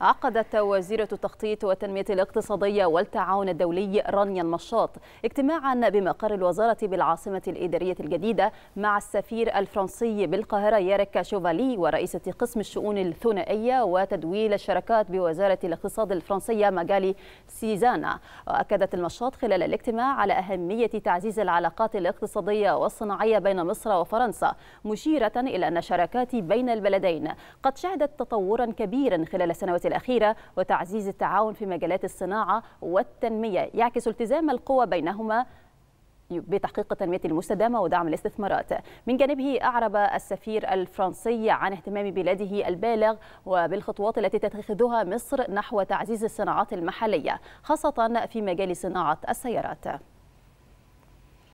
عقدت وزيرة التخطيط والتنمية الاقتصادية والتعاون الدولي رانيا المشاط اجتماعا بمقر الوزارة بالعاصمة الإدارية الجديدة مع السفير الفرنسي بالقاهرة ياريك شوفالي ورئيسة قسم الشؤون الثنائية وتدويل الشراكات بوزارة الاقتصاد الفرنسية مجالي سيزانا وأكدت المشاط خلال الاجتماع على أهمية تعزيز العلاقات الاقتصادية والصناعية بين مصر وفرنسا مشيرة إلى أن الشراكات بين البلدين قد شهدت تطورا كبيرا خلال السنوات الأخيرة وتعزيز التعاون في مجالات الصناعة والتنمية يعكس التزام القوى بينهما بتحقيق التنمية المستدامة ودعم الاستثمارات من جانبه أعرب السفير الفرنسي عن اهتمام بلاده البالغ وبالخطوات التي تتخذها مصر نحو تعزيز الصناعات المحلية خاصة في مجال صناعة السيارات